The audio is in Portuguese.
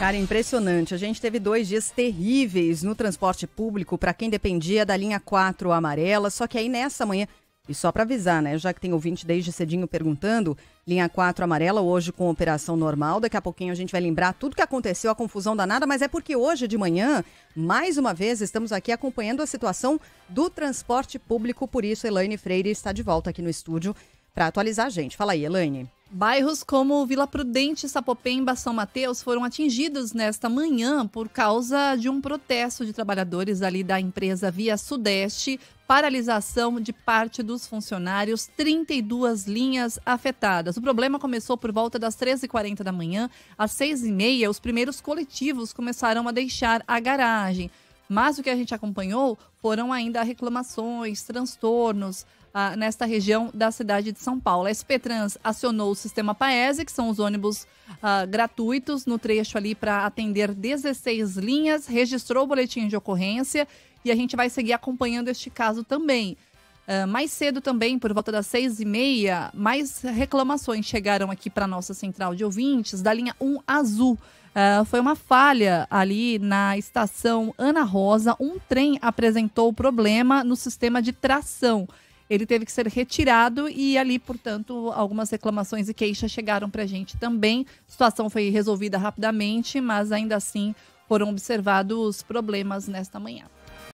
Cara, impressionante. A gente teve dois dias terríveis no transporte público para quem dependia da linha 4 amarela. Só que aí nessa manhã, e só para avisar, né? Já que tem ouvinte desde cedinho perguntando, linha 4 amarela hoje com operação normal. Daqui a pouquinho a gente vai lembrar tudo que aconteceu, a confusão danada, mas é porque hoje de manhã, mais uma vez, estamos aqui acompanhando a situação do transporte público. Por isso, Elaine Freire está de volta aqui no estúdio para atualizar a gente. Fala aí, Elaine. Bairros como Vila Prudente, Sapopemba, São Mateus foram atingidos nesta manhã por causa de um protesto de trabalhadores ali da empresa Via Sudeste, paralisação de parte dos funcionários, 32 linhas afetadas. O problema começou por volta das 13h40 da manhã, às 6h30, os primeiros coletivos começaram a deixar a garagem. Mas o que a gente acompanhou foram ainda reclamações, transtornos, ah, nesta região da cidade de São Paulo. A SP Trans acionou o sistema Paese, que são os ônibus ah, gratuitos no trecho ali para atender 16 linhas, registrou o boletim de ocorrência e a gente vai seguir acompanhando este caso também. Ah, mais cedo também, por volta das seis e meia, mais reclamações chegaram aqui para nossa central de ouvintes da linha 1 Azul. Uh, foi uma falha ali na estação Ana Rosa. Um trem apresentou problema no sistema de tração. Ele teve que ser retirado e ali, portanto, algumas reclamações e queixas chegaram para a gente também. A situação foi resolvida rapidamente, mas ainda assim foram observados problemas nesta manhã.